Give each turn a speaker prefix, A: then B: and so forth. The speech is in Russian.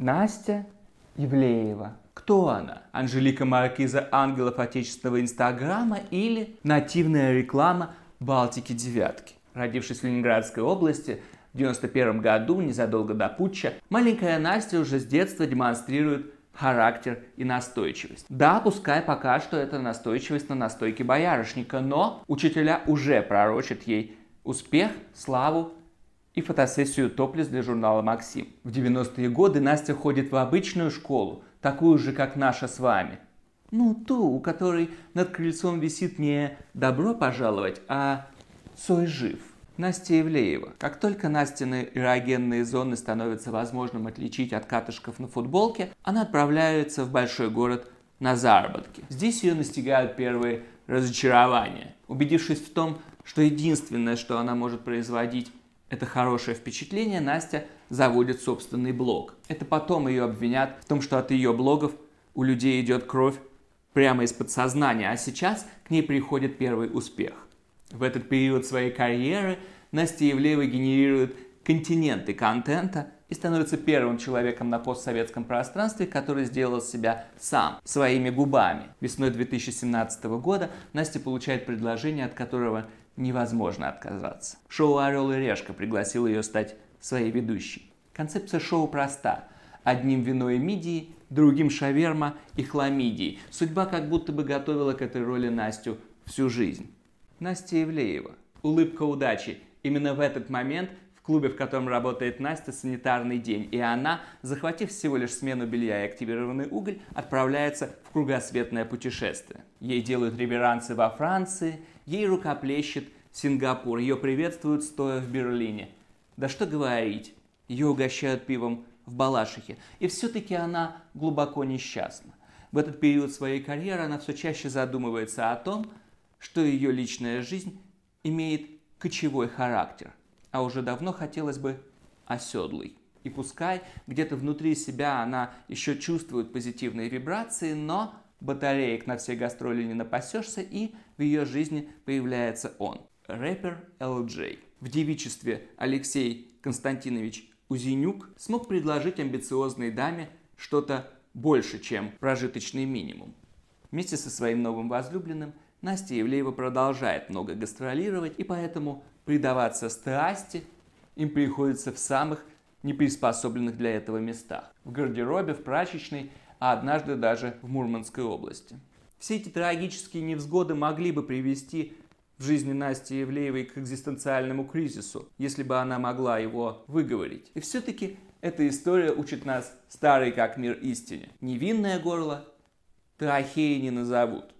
A: Настя Евлеева. Кто она? Анжелика Маркиза Ангелов Отечественного Инстаграма или нативная реклама Балтики Девятки? Родившись в Ленинградской области, в 1991 году, незадолго до путча, маленькая Настя уже с детства демонстрирует характер и настойчивость. Да, пускай пока что это настойчивость на настойке боярышника, но учителя уже пророчат ей успех, славу и фотосессию топлис для журнала «Максим». В 90-е годы Настя ходит в обычную школу, такую же, как наша с вами. Ну, ту, у которой над крыльцом висит не «добро пожаловать», а «Цой жив». Настя Евлеева. Как только Настины эрогенные зоны становятся возможным отличить от катышков на футболке, она отправляется в большой город на заработки. Здесь ее настигают первые разочарования. Убедившись в том, что единственное, что она может производить это хорошее впечатление Настя заводит собственный блог. Это потом ее обвинят в том, что от ее блогов у людей идет кровь прямо из подсознания, а сейчас к ней приходит первый успех. В этот период своей карьеры Настя Евлеева генерирует континенты контента – и становится первым человеком на постсоветском пространстве, который сделал себя сам, своими губами. Весной 2017 года Настя получает предложение, от которого невозможно отказаться. Шоу «Орел и решка» пригласил ее стать своей ведущей. Концепция шоу проста. Одним виной мидии, другим шаверма и хламидии. Судьба как будто бы готовила к этой роли Настю всю жизнь. Настя Евлеева. Улыбка удачи. Именно в этот момент клубе, в котором работает Настя, санитарный день, и она, захватив всего лишь смену белья и активированный уголь, отправляется в кругосветное путешествие. Ей делают реверансы во Франции, ей рукоплещет Сингапур, ее приветствуют стоя в Берлине. Да что говорить, ее угощают пивом в Балашихе. И все-таки она глубоко несчастна. В этот период своей карьеры она все чаще задумывается о том, что ее личная жизнь имеет кочевой характер – а уже давно хотелось бы оседлый. И пускай где-то внутри себя она еще чувствует позитивные вибрации, но батареек на все гастроли не напасешься, и в ее жизни появляется он, рэпер LJ. В девичестве Алексей Константинович Узенюк смог предложить амбициозной даме что-то больше, чем прожиточный минимум. Вместе со своим новым возлюбленным – Настя Евлеева продолжает много гастролировать, и поэтому предаваться страсти им приходится в самых неприспособленных для этого местах. В гардеробе, в прачечной, а однажды даже в Мурманской области. Все эти трагические невзгоды могли бы привести в жизни Насти Евлеевой к экзистенциальному кризису, если бы она могла его выговорить. И все-таки эта история учит нас старой как мир истине. Невинное горло трахеи не назовут.